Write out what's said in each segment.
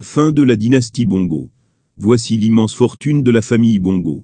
Fin de la dynastie Bongo. Voici l'immense fortune de la famille Bongo,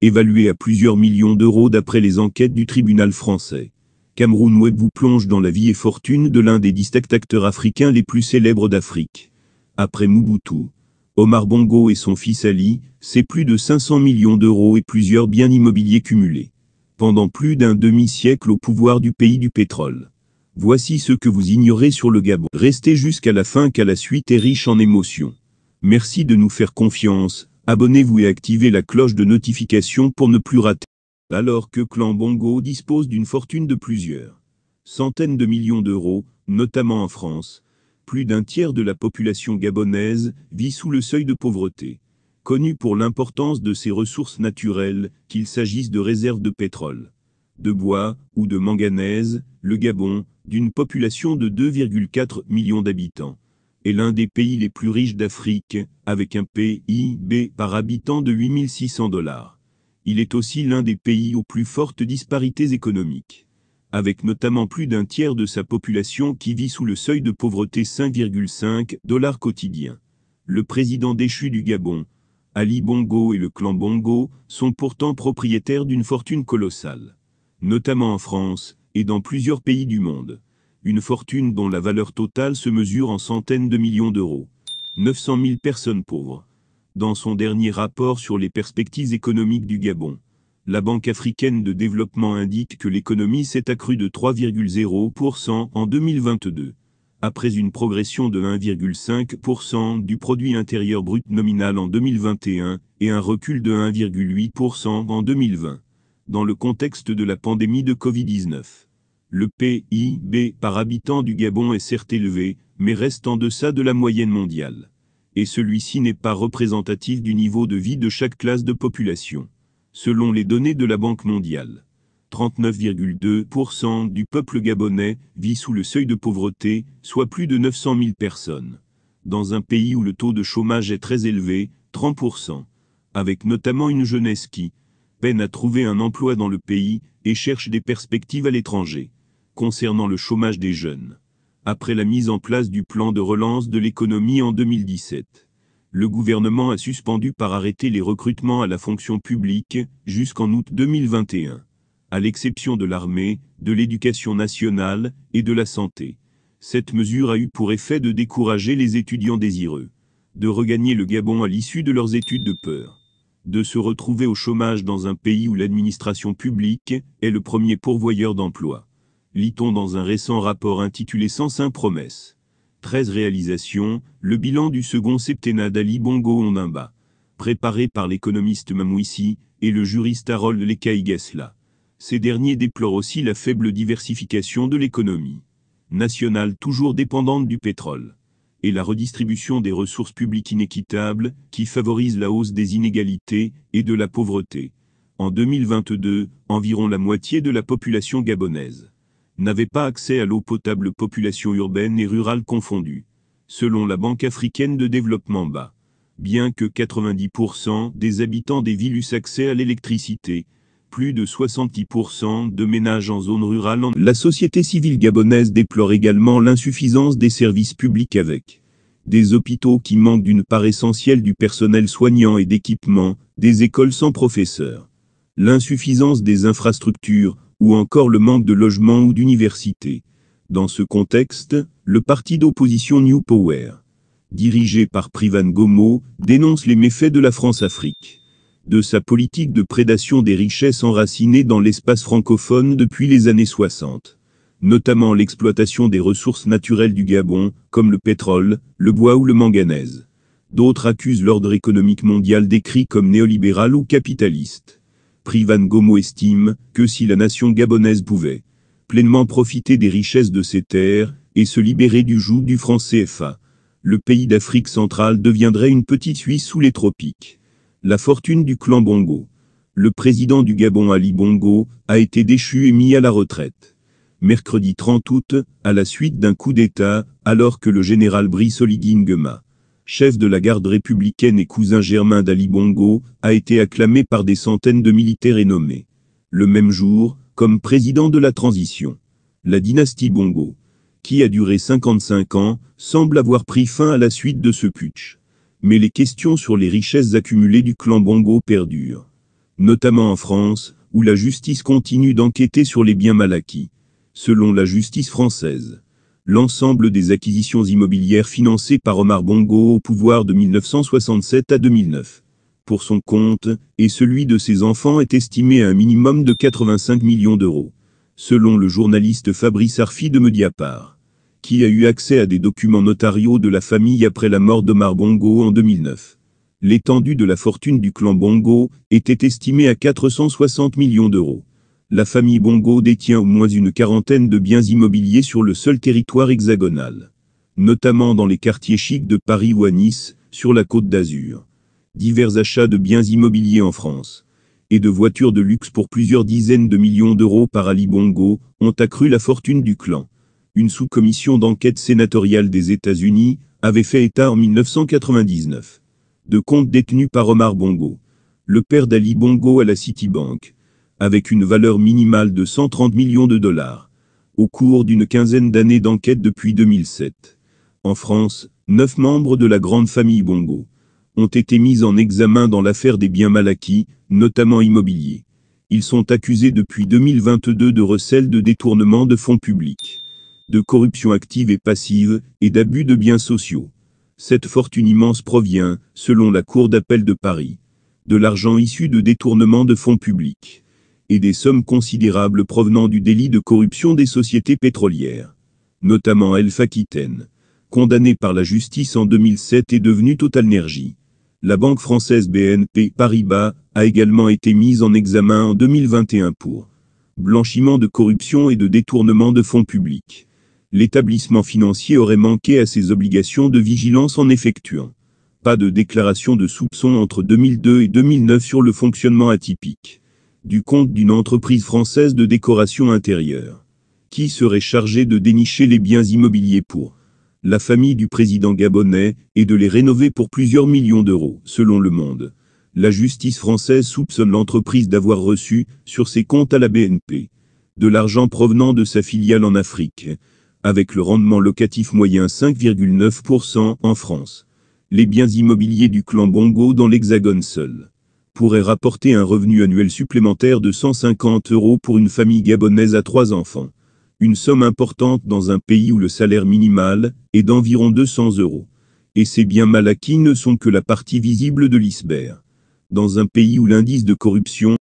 évaluée à plusieurs millions d'euros d'après les enquêtes du tribunal français. Cameroun Web vous plonge dans la vie et fortune de l'un des distinct acteurs africains les plus célèbres d'Afrique. Après Mobutu, Omar Bongo et son fils Ali, c'est plus de 500 millions d'euros et plusieurs biens immobiliers cumulés. Pendant plus d'un demi-siècle au pouvoir du pays du pétrole. Voici ce que vous ignorez sur le Gabon. Restez jusqu'à la fin car la suite est riche en émotions. Merci de nous faire confiance, abonnez-vous et activez la cloche de notification pour ne plus rater. Alors que Clan Bongo dispose d'une fortune de plusieurs centaines de millions d'euros, notamment en France, plus d'un tiers de la population gabonaise vit sous le seuil de pauvreté. Connu pour l'importance de ses ressources naturelles, qu'il s'agisse de réserves de pétrole, de bois ou de manganèse, le Gabon, d'une population de 2,4 millions d'habitants, est l'un des pays les plus riches d'Afrique, avec un PIB par habitant de 8600 dollars. Il est aussi l'un des pays aux plus fortes disparités économiques, avec notamment plus d'un tiers de sa population qui vit sous le seuil de pauvreté 5,5 dollars quotidiens. Le président déchu du Gabon, Ali Bongo et le clan Bongo sont pourtant propriétaires d'une fortune colossale. Notamment en France, et dans plusieurs pays du monde. Une fortune dont la valeur totale se mesure en centaines de millions d'euros. 900 000 personnes pauvres. Dans son dernier rapport sur les perspectives économiques du Gabon, la Banque africaine de développement indique que l'économie s'est accrue de 3,0% en 2022, après une progression de 1,5% du produit intérieur brut nominal en 2021 et un recul de 1,8% en 2020, dans le contexte de la pandémie de Covid-19. Le PIB par habitant du Gabon est certes élevé, mais reste en deçà de la moyenne mondiale. Et celui-ci n'est pas représentatif du niveau de vie de chaque classe de population. Selon les données de la Banque mondiale, 39,2% du peuple gabonais vit sous le seuil de pauvreté, soit plus de 900 000 personnes. Dans un pays où le taux de chômage est très élevé, 30%, avec notamment une jeunesse qui peine à trouver un emploi dans le pays et cherche des perspectives à l'étranger concernant le chômage des jeunes. Après la mise en place du plan de relance de l'économie en 2017, le gouvernement a suspendu par arrêté les recrutements à la fonction publique jusqu'en août 2021, à l'exception de l'armée, de l'éducation nationale et de la santé. Cette mesure a eu pour effet de décourager les étudiants désireux de regagner le Gabon à l'issue de leurs études de peur, de se retrouver au chômage dans un pays où l'administration publique est le premier pourvoyeur d'emplois lit-on dans un récent rapport intitulé 105 promesses. 13 réalisations, le bilan du second septennat d'Ali Bongo Ondimba, préparé par l'économiste Mamouissi et le juriste Harold Gessla. Ces derniers déplorent aussi la faible diversification de l'économie nationale toujours dépendante du pétrole, et la redistribution des ressources publiques inéquitables qui favorise la hausse des inégalités et de la pauvreté. En 2022, environ la moitié de la population gabonaise n'avaient pas accès à l'eau potable population urbaine et rurale confondues, selon la Banque africaine de développement bas. Bien que 90% des habitants des villes eussent accès à l'électricité, plus de 70% de ménages en zone rurale. En... La société civile gabonaise déplore également l'insuffisance des services publics avec des hôpitaux qui manquent d'une part essentielle du personnel soignant et d'équipement, des écoles sans professeurs, l'insuffisance des infrastructures, ou encore le manque de logements ou d'universités. Dans ce contexte, le parti d'opposition New Power, dirigé par Privan Gomo, dénonce les méfaits de la France-Afrique, de sa politique de prédation des richesses enracinées dans l'espace francophone depuis les années 60 notamment l'exploitation des ressources naturelles du Gabon, comme le pétrole, le bois ou le manganèse. D'autres accusent l'ordre économique mondial décrit comme néolibéral ou capitaliste. Privan Gomo estime que si la nation gabonaise pouvait pleinement profiter des richesses de ses terres et se libérer du joug du franc CFA, le pays d'Afrique centrale deviendrait une petite Suisse sous les tropiques. La fortune du clan Bongo. Le président du Gabon Ali Bongo a été déchu et mis à la retraite. Mercredi 30 août, à la suite d'un coup d'État, alors que le général Brice Oligingema chef de la garde républicaine et cousin germain d'Ali Bongo, a été acclamé par des centaines de militaires et nommé, le même jour, comme président de la transition. La dynastie Bongo, qui a duré 55 ans, semble avoir pris fin à la suite de ce putsch. Mais les questions sur les richesses accumulées du clan Bongo perdurent. Notamment en France, où la justice continue d'enquêter sur les biens mal acquis. Selon la justice française, l'ensemble des acquisitions immobilières financées par Omar Bongo au pouvoir de 1967 à 2009 pour son compte, et celui de ses enfants est estimé à un minimum de 85 millions d'euros, selon le journaliste Fabrice Arfi de Mediapart, qui a eu accès à des documents notariaux de la famille après la mort d'Omar Bongo en 2009. L'étendue de la fortune du clan Bongo était estimée à 460 millions d'euros la famille Bongo détient au moins une quarantaine de biens immobiliers sur le seul territoire hexagonal, notamment dans les quartiers chics de Paris ou à Nice, sur la côte d'Azur. Divers achats de biens immobiliers en France et de voitures de luxe pour plusieurs dizaines de millions d'euros par Ali Bongo ont accru la fortune du clan. Une sous-commission d'enquête sénatoriale des États-Unis avait fait état en 1999 de comptes détenus par Omar Bongo, le père d'Ali Bongo à la Citibank avec une valeur minimale de 130 millions de dollars, au cours d'une quinzaine d'années d'enquête depuis 2007. En France, neuf membres de la grande famille Bongo ont été mis en examen dans l'affaire des biens mal acquis, notamment immobiliers. Ils sont accusés depuis 2022 de recel de détournement de fonds publics, de corruption active et passive, et d'abus de biens sociaux. Cette fortune immense provient, selon la Cour d'appel de Paris, de l'argent issu de détournement de fonds publics et des sommes considérables provenant du délit de corruption des sociétés pétrolières, notamment Elf Aquitaine, condamnée par la justice en 2007 et devenue Total La banque française BNP Paribas a également été mise en examen en 2021 pour blanchiment de corruption et de détournement de fonds publics. L'établissement financier aurait manqué à ses obligations de vigilance en effectuant pas de déclaration de soupçon entre 2002 et 2009 sur le fonctionnement atypique du compte d'une entreprise française de décoration intérieure, qui serait chargée de dénicher les biens immobiliers pour la famille du président gabonais et de les rénover pour plusieurs millions d'euros, selon Le Monde. La justice française soupçonne l'entreprise d'avoir reçu, sur ses comptes à la BNP, de l'argent provenant de sa filiale en Afrique, avec le rendement locatif moyen 5,9% en France. Les biens immobiliers du clan Bongo dans l'Hexagone seul pourrait rapporter un revenu annuel supplémentaire de 150 euros pour une famille gabonaise à trois enfants. Une somme importante dans un pays où le salaire minimal est d'environ 200 euros. Et ces biens mal acquis ne sont que la partie visible de l'iceberg. Dans un pays où l'indice de corruption